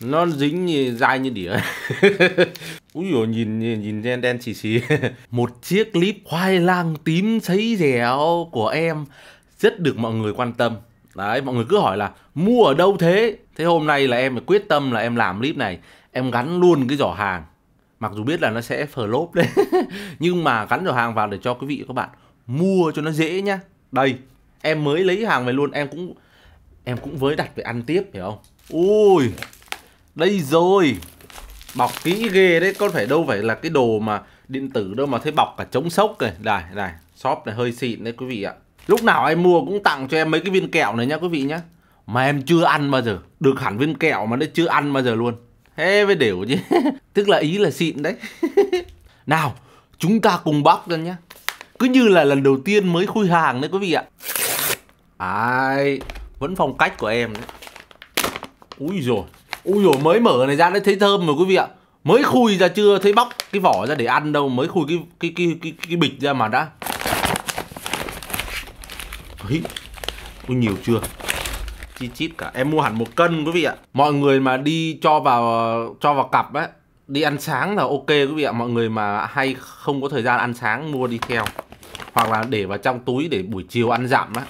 nó dính như dai như đĩa ui dồi nhìn nhìn đen đen xì xì một chiếc clip khoai lang tím sấy dẻo của em rất được mọi người quan tâm đấy mọi người cứ hỏi là mua ở đâu thế thế hôm nay là em phải quyết tâm là em làm clip này em gắn luôn cái giỏ hàng mặc dù biết là nó sẽ phở lốp đấy nhưng mà gắn giỏ hàng vào để cho quý vị các bạn mua cho nó dễ nhá đây em mới lấy hàng về luôn em cũng em cũng với đặt về ăn tiếp hiểu không ui đây rồi Bọc kỹ ghê đấy Con phải đâu phải là cái đồ mà điện tử đâu mà thấy bọc cả chống sốc này Đây, đây Shop này hơi xịn đấy quý vị ạ Lúc nào em mua cũng tặng cho em mấy cái viên kẹo này nhá quý vị nhá Mà em chưa ăn bao giờ Được hẳn viên kẹo mà nó chưa ăn bao giờ luôn Thế với đều chứ Tức là ý là xịn đấy Nào chúng ta cùng bóc ra nhá Cứ như là lần đầu tiên mới khui hàng đấy quý vị ạ Ai Vẫn phong cách của em đấy Úi rồi Ui dồi mới mở này ra đã thấy thơm rồi quý vị ạ Mới khui ra chưa thấy bóc cái vỏ ra để ăn đâu Mới khui cái cái cái cái, cái bịch ra mà đã Úi, ui nhiều chưa Chi chít cả Em mua hẳn một cân quý vị ạ Mọi người mà đi cho vào cho vào cặp ấy Đi ăn sáng là ok quý vị ạ Mọi người mà hay không có thời gian ăn sáng mua đi theo Hoặc là để vào trong túi để buổi chiều ăn giảm á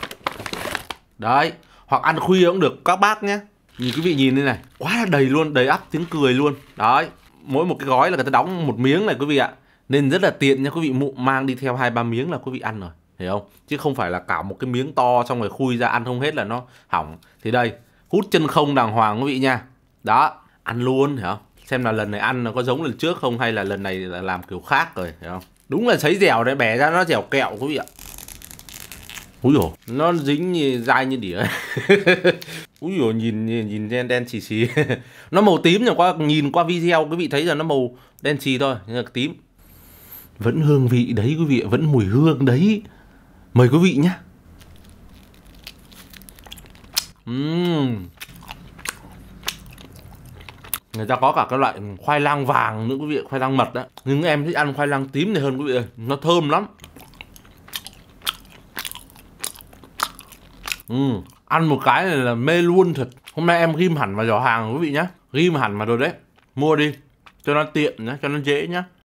Đấy Hoặc ăn khuya cũng được các bác nhé Nhìn quý vị nhìn đây này, quá là đầy luôn, đầy ắp tiếng cười luôn. Đấy, mỗi một cái gói là người ta đóng một miếng này quý vị ạ. Nên rất là tiện nha quý vị, mụ mang đi theo hai ba miếng là quý vị ăn rồi, hiểu không? Chứ không phải là cả một cái miếng to xong rồi khui ra ăn không hết là nó hỏng. Thì đây, hút chân không đàng hoàng quý vị nha. Đó, ăn luôn hiểu không? Xem là lần này ăn nó có giống lần trước không hay là lần này là làm kiểu khác rồi, hiểu không? Đúng là sấy dẻo đấy, bẻ ra nó dẻo kẹo quý vị ạ. Úi dồi Nó dính như dai như đĩa Úi dồi nhìn, nhìn, nhìn đen, đen xì xì Nó màu tím nhưng qua nhìn qua video quý vị thấy là nó màu đen xì thôi Nhưng là tím Vẫn hương vị đấy quý vị Vẫn mùi hương đấy Mời quý vị nhé uhm. Người ta có cả các loại khoai lang vàng nữa quý vị Khoai lang mật đó Nhưng em thích ăn khoai lang tím này hơn quý vị Nó thơm lắm Ừ. ăn một cái này là mê luôn thật hôm nay em ghim hẳn vào giỏ hàng quý vị nhé ghim hẳn vào rồi đấy mua đi cho nó tiện nhá cho nó dễ nhá